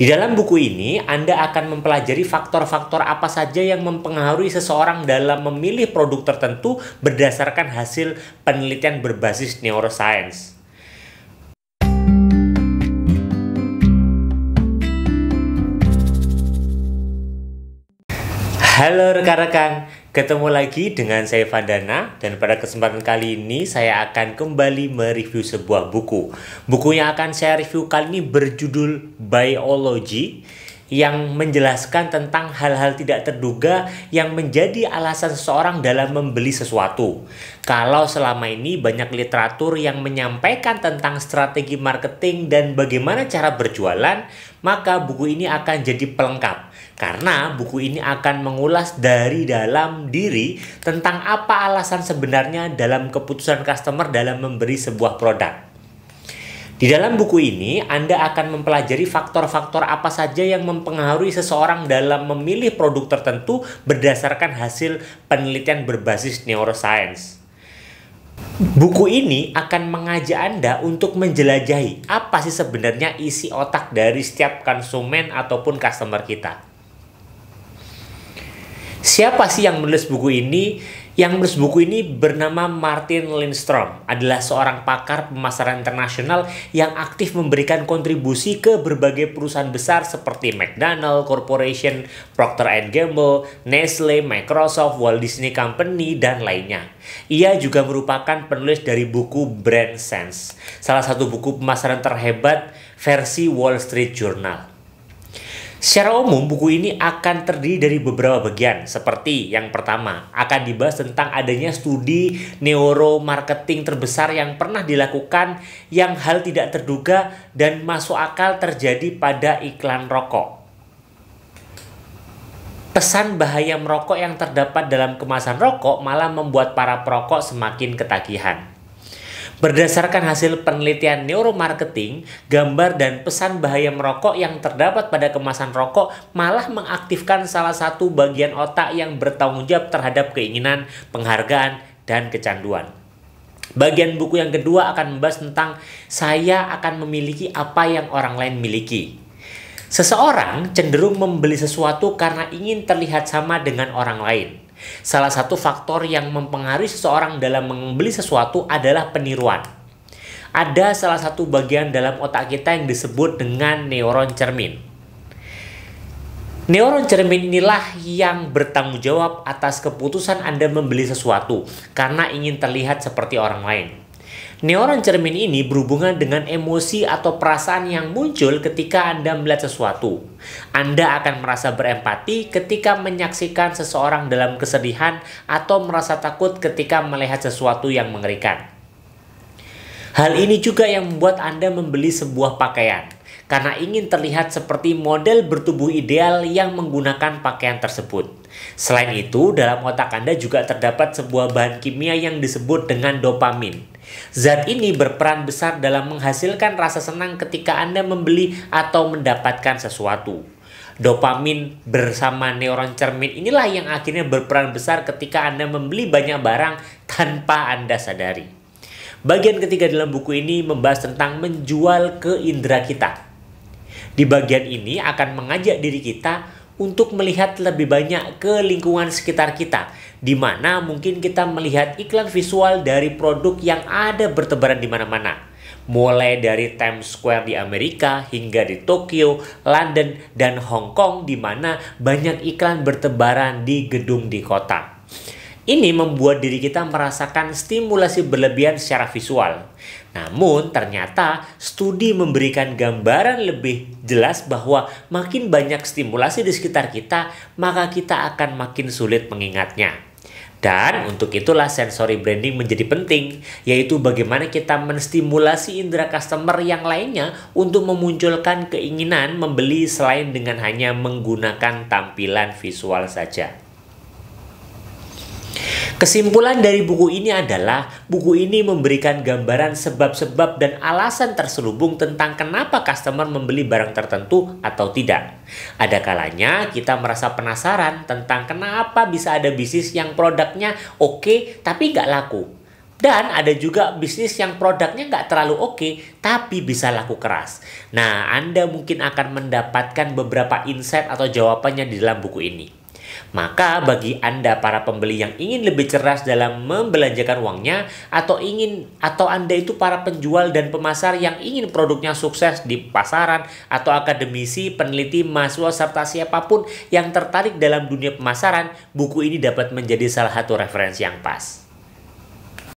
Di dalam buku ini, Anda akan mempelajari faktor-faktor apa saja yang mempengaruhi seseorang dalam memilih produk tertentu berdasarkan hasil penelitian berbasis neuroscience. Halo rekan-rekan, Ketemu lagi dengan saya Vandana dan pada kesempatan kali ini saya akan kembali mereview sebuah buku. Buku yang akan saya review kali ini berjudul Biology yang menjelaskan tentang hal-hal tidak terduga yang menjadi alasan seseorang dalam membeli sesuatu. Kalau selama ini banyak literatur yang menyampaikan tentang strategi marketing dan bagaimana cara berjualan, maka buku ini akan jadi pelengkap. Karena buku ini akan mengulas dari dalam diri tentang apa alasan sebenarnya dalam keputusan customer dalam memberi sebuah produk. Di dalam buku ini, Anda akan mempelajari faktor-faktor apa saja yang mempengaruhi seseorang dalam memilih produk tertentu berdasarkan hasil penelitian berbasis neuroscience. Buku ini akan mengajak Anda untuk menjelajahi apa sih sebenarnya isi otak dari setiap konsumen ataupun customer kita. Siapa sih yang menulis buku ini? Yang menulis buku ini bernama Martin Lindstrom, adalah seorang pakar pemasaran internasional yang aktif memberikan kontribusi ke berbagai perusahaan besar seperti McDonald Corporation, Procter Gamble, Nestle, Microsoft, Walt Disney Company, dan lainnya. Ia juga merupakan penulis dari buku Brand Sense, salah satu buku pemasaran terhebat versi Wall Street Journal. Secara umum, buku ini akan terdiri dari beberapa bagian, seperti yang pertama, akan dibahas tentang adanya studi neuromarketing terbesar yang pernah dilakukan yang hal tidak terduga dan masuk akal terjadi pada iklan rokok. Pesan bahaya merokok yang terdapat dalam kemasan rokok malah membuat para perokok semakin ketagihan. Berdasarkan hasil penelitian neuromarketing, gambar dan pesan bahaya merokok yang terdapat pada kemasan rokok malah mengaktifkan salah satu bagian otak yang bertanggung jawab terhadap keinginan, penghargaan, dan kecanduan. Bagian buku yang kedua akan membahas tentang saya akan memiliki apa yang orang lain miliki. Seseorang cenderung membeli sesuatu karena ingin terlihat sama dengan orang lain. Salah satu faktor yang mempengaruhi seseorang dalam membeli sesuatu adalah peniruan. Ada salah satu bagian dalam otak kita yang disebut dengan neuron cermin. Neuron cermin inilah yang bertanggung jawab atas keputusan Anda membeli sesuatu karena ingin terlihat seperti orang lain. Neuron cermin ini berhubungan dengan emosi atau perasaan yang muncul ketika Anda melihat sesuatu. Anda akan merasa berempati ketika menyaksikan seseorang dalam kesedihan atau merasa takut ketika melihat sesuatu yang mengerikan. Hal ini juga yang membuat Anda membeli sebuah pakaian karena ingin terlihat seperti model bertubuh ideal yang menggunakan pakaian tersebut. Selain itu, dalam otak Anda juga terdapat sebuah bahan kimia yang disebut dengan dopamin. Zat ini berperan besar dalam menghasilkan rasa senang ketika Anda membeli atau mendapatkan sesuatu. Dopamin bersama neuron cermin inilah yang akhirnya berperan besar ketika Anda membeli banyak barang tanpa Anda sadari. Bagian ketiga dalam buku ini membahas tentang menjual ke indera kita. Di bagian ini akan mengajak diri kita untuk melihat lebih banyak ke lingkungan sekitar kita di mana mungkin kita melihat iklan visual dari produk yang ada bertebaran di mana-mana mulai dari Times Square di Amerika hingga di Tokyo, London, dan Hong Kong di mana banyak iklan bertebaran di gedung di kota. Ini membuat diri kita merasakan stimulasi berlebihan secara visual. Namun, ternyata studi memberikan gambaran lebih jelas bahwa makin banyak stimulasi di sekitar kita, maka kita akan makin sulit mengingatnya. Dan untuk itulah sensory branding menjadi penting, yaitu bagaimana kita menstimulasi indera customer yang lainnya untuk memunculkan keinginan membeli selain dengan hanya menggunakan tampilan visual saja. Kesimpulan dari buku ini adalah buku ini memberikan gambaran sebab-sebab dan alasan terselubung tentang kenapa customer membeli barang tertentu atau tidak. Ada kalanya kita merasa penasaran tentang kenapa bisa ada bisnis yang produknya oke okay, tapi nggak laku. Dan ada juga bisnis yang produknya nggak terlalu oke, okay, tapi bisa laku keras. Nah, Anda mungkin akan mendapatkan beberapa insight atau jawabannya di dalam buku ini. Maka bagi Anda para pembeli yang ingin lebih cerdas dalam membelanjakan uangnya atau ingin atau Anda itu para penjual dan pemasar yang ingin produknya sukses di pasaran atau akademisi, peneliti, mahasiswa serta siapapun yang tertarik dalam dunia pemasaran, buku ini dapat menjadi salah satu referensi yang pas.